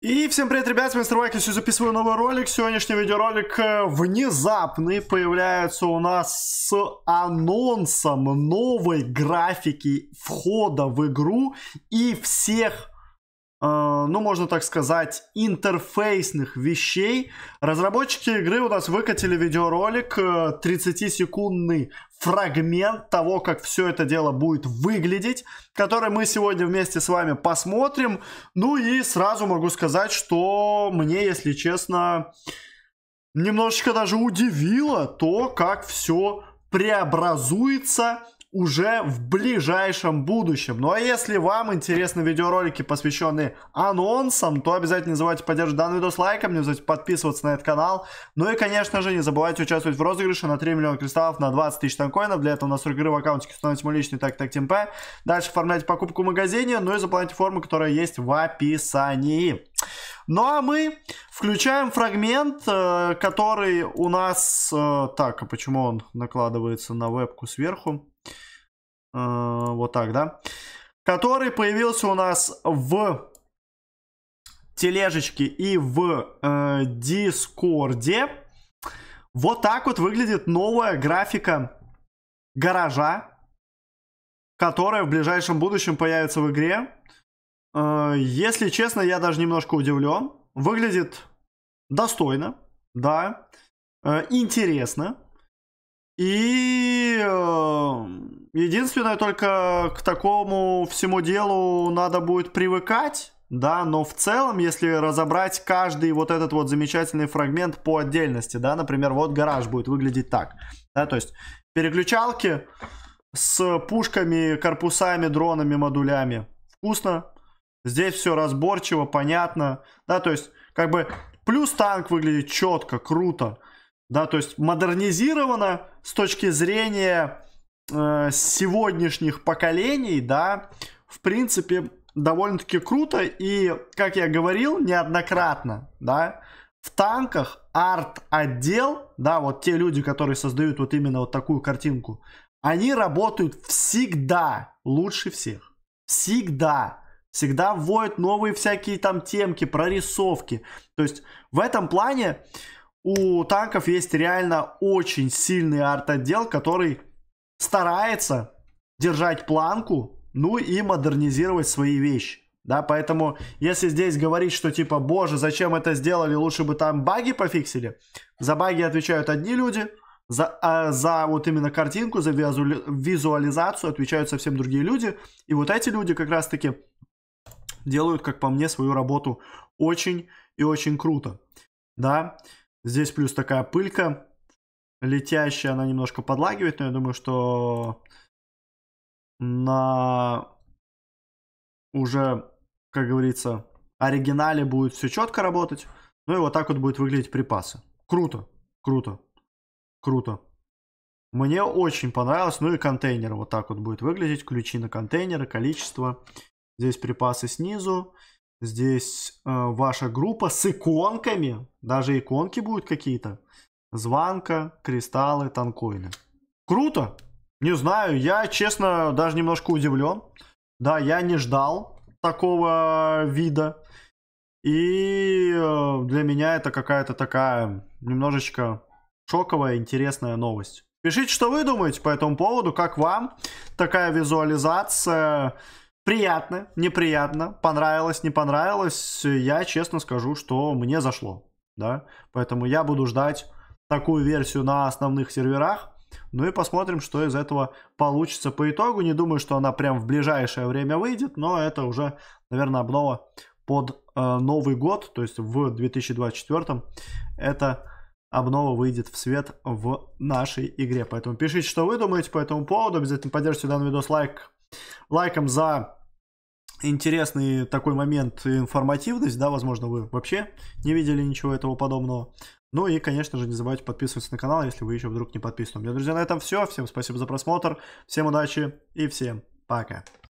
И всем привет, ребят, с вами Мистер Вайкл, записываю новый ролик. Сегодняшний видеоролик э, внезапный появляется у нас с анонсом новой графики входа в игру и всех Э, ну, можно так сказать, интерфейсных вещей. Разработчики игры у нас выкатили видеоролик, 30-секундный э, фрагмент того, как все это дело будет выглядеть, который мы сегодня вместе с вами посмотрим. Ну и сразу могу сказать, что мне, если честно, немножечко даже удивило то, как все преобразуется уже в ближайшем будущем. Ну а если вам интересны видеоролики, посвященные анонсам, то обязательно не забывайте поддерживать данный видос лайком, не забывайте подписываться на этот канал. Ну и, конечно же, не забывайте участвовать в розыгрыше на 3 миллиона кристаллов на 20 тысяч танкоинов. Для этого у нас игры в аккаунтике становится мой личный так так темпе. Дальше оформляйте покупку в магазине, ну и заполняйте форму, которая есть в описании. Ну а мы включаем фрагмент, э, который у нас... Э, так, а почему он накладывается на вебку сверху? Э, вот так, да, который появился у нас в тележечке и в э, Дискорде. Вот так вот выглядит новая графика гаража, которая в ближайшем будущем появится в игре. Э, если честно, я даже немножко удивлен. Выглядит достойно, да, э, интересно. И Единственное, только к такому всему делу надо будет привыкать, да, но в целом, если разобрать каждый вот этот вот замечательный фрагмент по отдельности, да, например, вот гараж будет выглядеть так, да, то есть переключалки с пушками, корпусами, дронами, модулями, вкусно, здесь все разборчиво, понятно, да, то есть как бы плюс танк выглядит четко, круто, да, то есть модернизировано с точки зрения Э, сегодняшних поколений, да, в принципе, довольно-таки круто. И, как я говорил неоднократно, да, в танках арт-отдел, да, вот те люди, которые создают вот именно вот такую картинку, они работают всегда лучше всех. Всегда. Всегда вводят новые всякие там темки, прорисовки. То есть в этом плане у танков есть реально очень сильный арт-отдел, который старается держать планку, ну и модернизировать свои вещи. Да, поэтому если здесь говорить, что типа, боже, зачем это сделали, лучше бы там баги пофиксили. За баги отвечают одни люди, за, а, за вот именно картинку, за визуализацию отвечают совсем другие люди. И вот эти люди как раз-таки делают, как по мне, свою работу очень и очень круто. Да, здесь плюс такая пылька летящая, она немножко подлагивает, но я думаю, что на уже, как говорится, оригинале будет все четко работать. Ну и вот так вот будет выглядеть припасы. Круто, круто, круто. Мне очень понравилось. Ну и контейнер вот так вот будет выглядеть. Ключи на контейнеры, количество. Здесь припасы снизу. Здесь э, ваша группа с иконками. Даже иконки будут какие-то. Званка, кристаллы, танкоины. Круто! Не знаю, я, честно, даже немножко удивлен. Да, я не ждал такого вида. И э, для меня это какая-то такая немножечко шоковая, интересная новость. Пишите, что вы думаете по этому поводу, как вам такая визуализация. Приятно, неприятно, понравилось, не понравилось. Я честно скажу, что мне зашло. Да? Поэтому я буду ждать такую версию на основных серверах. Ну и посмотрим, что из этого получится по итогу. Не думаю, что она прям в ближайшее время выйдет, но это уже, наверное, обнова под э, Новый год, то есть в 2024. Это обнова выйдет в свет в нашей игре. Поэтому пишите, что вы думаете по этому поводу. Обязательно поддержите данный видос лайк, лайком за интересный такой момент информативность, да, возможно, вы вообще не видели ничего этого подобного. Ну и, конечно же, не забывайте подписываться на канал, если вы еще вдруг не подписаны. У меня, друзья, на этом все. Всем спасибо за просмотр, всем удачи и всем пока.